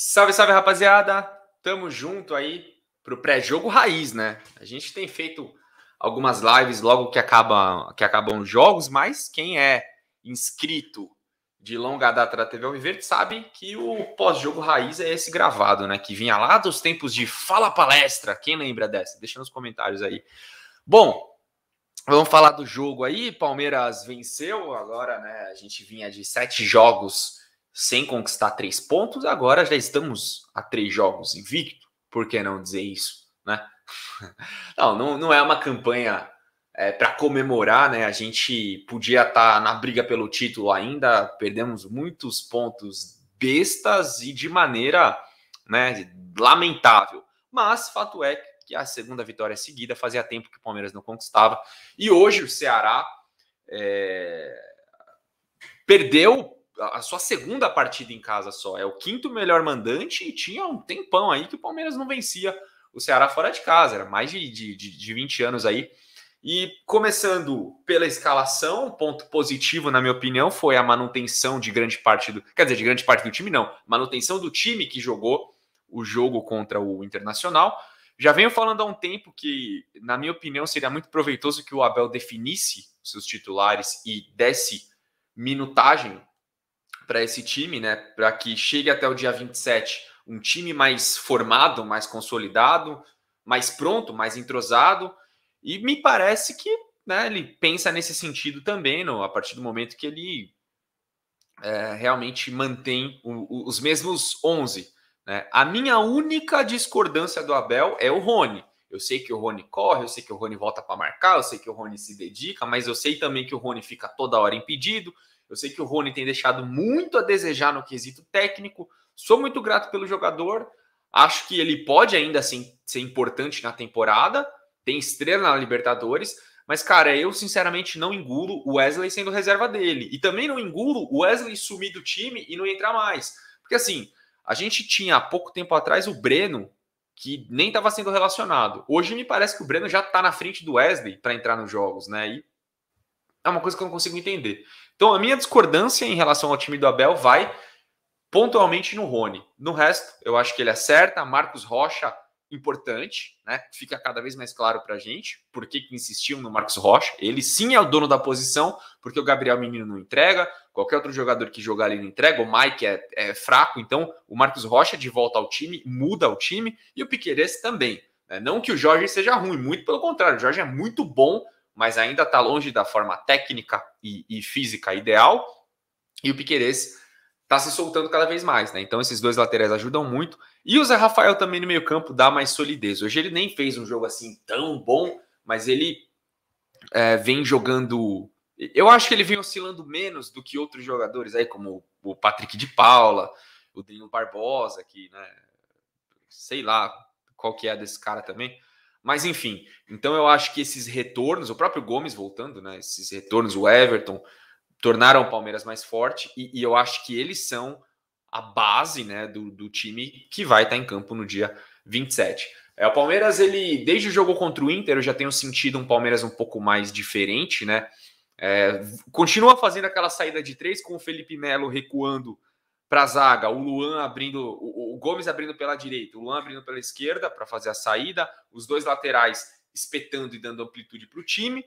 Salve, salve, rapaziada! Tamo junto aí pro pré-jogo raiz, né? A gente tem feito algumas lives logo que acabam, que acabam os jogos, mas quem é inscrito de longa data da TV Alviverde sabe que o pós-jogo raiz é esse gravado, né? Que vinha lá dos tempos de Fala Palestra. Quem lembra dessa? Deixa nos comentários aí. Bom, vamos falar do jogo aí. Palmeiras venceu agora, né? A gente vinha de sete jogos sem conquistar três pontos, agora já estamos a três jogos invicto. Por que não dizer isso, né? Não, não, não é uma campanha é, para comemorar, né? A gente podia estar tá na briga pelo título ainda, perdemos muitos pontos bestas e de maneira né, lamentável. Mas fato é que a segunda vitória seguida fazia tempo que o Palmeiras não conquistava. E hoje o Ceará é, perdeu a sua segunda partida em casa só. É o quinto melhor mandante e tinha um tempão aí que o Palmeiras não vencia o Ceará fora de casa. Era mais de, de, de 20 anos aí. E começando pela escalação, ponto positivo, na minha opinião, foi a manutenção de grande parte do. Quer dizer, de grande parte do time, não. Manutenção do time que jogou o jogo contra o Internacional. Já venho falando há um tempo que, na minha opinião, seria muito proveitoso que o Abel definisse seus titulares e desse minutagem para esse time, né? Para que chegue até o dia 27 um time mais formado, mais consolidado, mais pronto, mais entrosado. E me parece que né, ele pensa nesse sentido também, no, a partir do momento que ele é, realmente mantém o, o, os mesmos 11. Né? A minha única discordância do Abel é o Rony. Eu sei que o Rony corre, eu sei que o Rony volta para marcar, eu sei que o Rony se dedica, mas eu sei também que o Rony fica toda hora impedido, eu sei que o Rony tem deixado muito a desejar no quesito técnico. Sou muito grato pelo jogador. Acho que ele pode ainda assim ser importante na temporada. Tem estrela na Libertadores. Mas, cara, eu sinceramente não engulo o Wesley sendo reserva dele. E também não engulo o Wesley sumir do time e não entrar mais. Porque, assim, a gente tinha há pouco tempo atrás o Breno, que nem estava sendo relacionado. Hoje me parece que o Breno já está na frente do Wesley para entrar nos jogos, né? E é uma coisa que eu não consigo entender. Então, a minha discordância em relação ao time do Abel vai pontualmente no Rony. No resto, eu acho que ele acerta. Marcos Rocha, importante, né? Fica cada vez mais claro para a gente por que, que insistiam no Marcos Rocha. Ele sim é o dono da posição, porque o Gabriel Menino não entrega, qualquer outro jogador que jogar ali não entrega, o Mike é, é fraco, então o Marcos Rocha de volta ao time, muda o time, e o Piqueires também. Né? Não que o Jorge seja ruim, muito pelo contrário, o Jorge é muito bom mas ainda está longe da forma técnica e, e, física ideal. E o Piqueires está se soltando cada vez mais, né? Então esses dois laterais ajudam muito. E o Zé Rafael também no meio campo dá mais solidez. Hoje ele nem fez um jogo assim tão bom, mas ele é, vem jogando. Eu acho que ele vem oscilando menos do que outros jogadores aí, como o Patrick de Paula, o Danilo Barbosa, que, né? Sei lá qual que é desse cara também. Mas enfim, então eu acho que esses retornos, o próprio Gomes voltando, né? Esses retornos, o Everton, tornaram o Palmeiras mais forte e, e eu acho que eles são a base né, do, do time que vai estar em campo no dia 27. É, o Palmeiras, ele, desde o jogo contra o Inter, eu já tenho sentido um Palmeiras um pouco mais diferente, né? É, continua fazendo aquela saída de três com o Felipe Melo recuando para a zaga, o Luan abrindo, o, Gomes abrindo pela direita, o Luan abrindo pela esquerda para fazer a saída, os dois laterais espetando e dando amplitude para o time.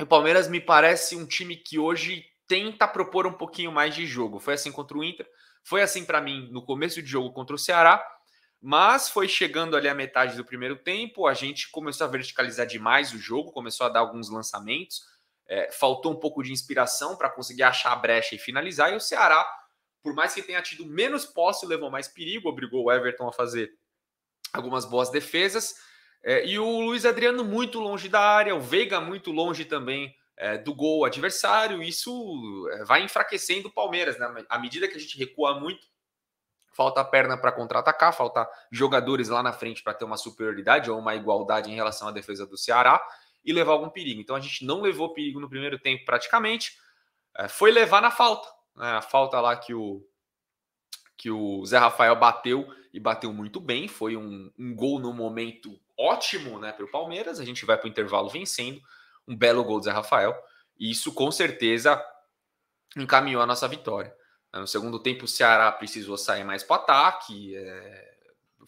O Palmeiras me parece um time que hoje tenta propor um pouquinho mais de jogo. Foi assim contra o Inter, foi assim para mim no começo de jogo contra o Ceará, mas foi chegando ali a metade do primeiro tempo, a gente começou a verticalizar demais o jogo, começou a dar alguns lançamentos, é, faltou um pouco de inspiração para conseguir achar a brecha e finalizar, e o Ceará por mais que tenha tido menos posse, levou mais perigo, obrigou o Everton a fazer algumas boas defesas. É, e o Luiz Adriano muito longe da área, o Veiga muito longe também é, do gol adversário. Isso é, vai enfraquecendo o Palmeiras, né? À medida que a gente recua muito, falta perna para contra-atacar, falta jogadores lá na frente para ter uma superioridade ou uma igualdade em relação à defesa do Ceará e levar algum perigo. Então a gente não levou perigo no primeiro tempo praticamente, é, foi levar na falta né, a falta lá que o, que o Zé Rafael bateu e bateu muito bem, foi um, um gol no momento ótimo né, para o Palmeiras. A gente vai para o intervalo vencendo, um belo gol do Zé Rafael, e isso com certeza encaminhou a nossa vitória. No segundo tempo, o Ceará precisou sair mais para o ataque, é,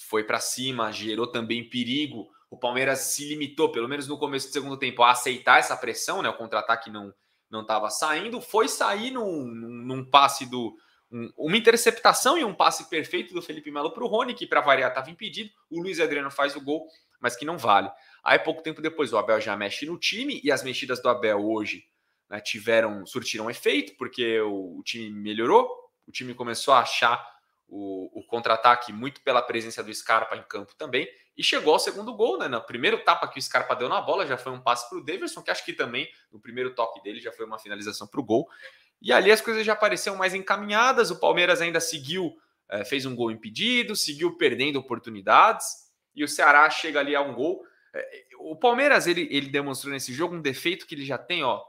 foi para cima, gerou também perigo. O Palmeiras se limitou, pelo menos no começo do segundo tempo, a aceitar essa pressão, né? O contra-ataque não, não estava saindo, foi sair num, num passe do. Um, uma interceptação e um passe perfeito do Felipe Melo para o Rony, que para variar estava impedido. O Luiz Adriano faz o gol, mas que não vale. Aí, pouco tempo depois, o Abel já mexe no time e as mexidas do Abel hoje né, tiveram surtiram efeito, porque o, o time melhorou, o time começou a achar o, contra-ataque muito pela presença do Scarpa em campo também. E chegou ao segundo gol, né? No primeiro tapa que o Scarpa deu na bola, já foi um passe para o Davidson, que acho que também no primeiro toque dele já foi uma finalização para o gol. E ali as coisas já apareceram mais encaminhadas. O Palmeiras ainda seguiu, é, fez um gol impedido, seguiu perdendo oportunidades. E o Ceará chega ali a um gol. É, o Palmeiras ele, ele demonstrou nesse jogo um defeito que ele já tem ó,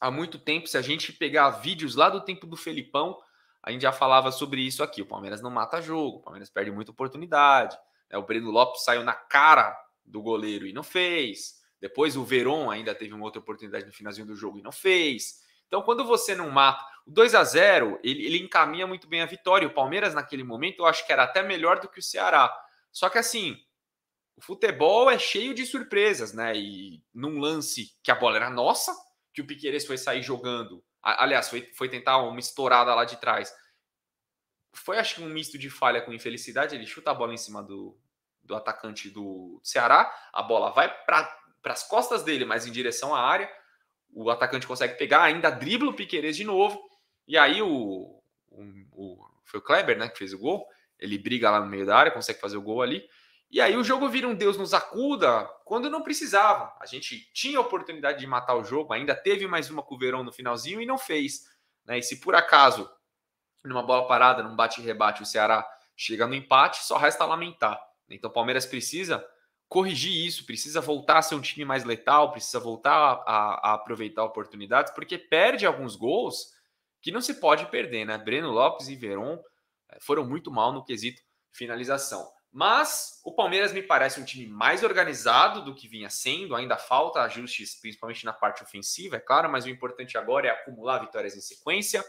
há muito tempo. Se a gente pegar vídeos lá do tempo do Felipão, a gente já falava sobre isso aqui. O Palmeiras não mata jogo, o Palmeiras perde muita oportunidade. Né? O Breno Lopes saiu na cara do goleiro e não fez. Depois o Veron ainda teve uma outra oportunidade no finalzinho do jogo e não fez. Então, quando você não mata. O 2 a 0 ele, ele encaminha muito bem a vitória. O Palmeiras, naquele momento, eu acho que era até melhor do que o Ceará. Só que assim, o futebol é cheio de surpresas, né? E num lance que a bola era nossa, que o Piqueires foi sair jogando Aliás, foi, foi tentar uma estourada lá de trás. Foi, acho que, um misto de falha com infelicidade. Ele chuta a bola em cima do, do atacante do Ceará. A bola vai para as costas dele, mas em direção à área. O atacante consegue pegar, ainda dribla o Piqueires de novo. E aí o, o, o, foi o Kleber, né, que fez o gol. Ele briga lá no meio da área, consegue fazer o gol ali. E aí o jogo vira um Deus nos acuda quando não precisava. A gente tinha a oportunidade de matar o jogo, ainda teve mais uma com o no finalzinho e não fez. Né? E se por acaso, numa bola parada, num bate-rebate, o Ceará chega no empate, só resta lamentar. Então o Palmeiras precisa corrigir isso, precisa voltar a ser um time mais letal, precisa voltar a, a, a aproveitar oportunidades, porque perde alguns gols que não se pode perder. Né? Breno Lopes e Verón eh, foram muito mal no quesito finalização. Mas o Palmeiras me parece um time mais organizado do que vinha sendo, ainda falta ajustes, principalmente na parte ofensiva, é claro, mas o importante agora é acumular vitórias em sequência,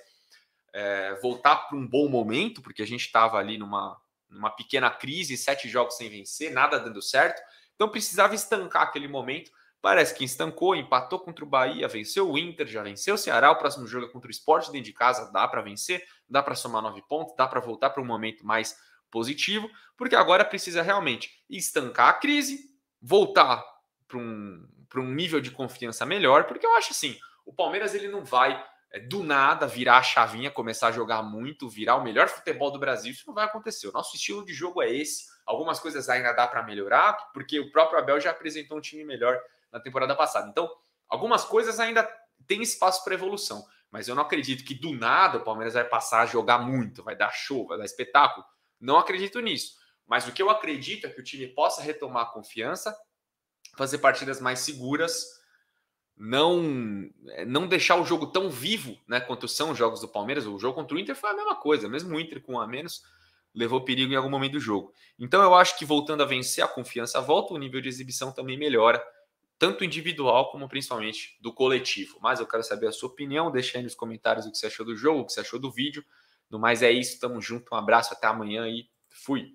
é, voltar para um bom momento, porque a gente estava ali numa, numa pequena crise, sete jogos sem vencer, nada dando certo, então precisava estancar aquele momento. Parece que estancou, empatou contra o Bahia, venceu o Inter, já venceu o Ceará. O próximo jogo é contra o Esporte dentro de casa, dá para vencer, dá para somar nove pontos, dá para voltar para um momento mais positivo, porque agora precisa realmente estancar a crise, voltar para um, um nível de confiança melhor, porque eu acho assim, o Palmeiras ele não vai é, do nada virar a chavinha, começar a jogar muito, virar o melhor futebol do Brasil, isso não vai acontecer. O nosso estilo de jogo é esse. Algumas coisas ainda dá para melhorar, porque o próprio Abel já apresentou um time melhor na temporada passada. Então, algumas coisas ainda tem espaço para evolução, mas eu não acredito que do nada o Palmeiras vai passar a jogar muito, vai dar show, vai dar espetáculo. Não acredito nisso. Mas o que eu acredito é que o time possa retomar a confiança, fazer partidas mais seguras, não eh, não deixar o jogo tão vivo, né, quanto são os jogos do Palmeiras. O jogo contra o Inter foi a mesma coisa, mesmo o Inter com um a menos levou perigo em algum momento do jogo. Então eu acho que voltando a vencer, a confiança volta, o nível de exibição também melhora, tanto individual como principalmente do coletivo. Mas eu quero saber a sua opinião, deixe aí nos comentários o que você achou do jogo, o que você achou do vídeo. No mais é isso, tamo junto, um abraço, até amanhã e fui!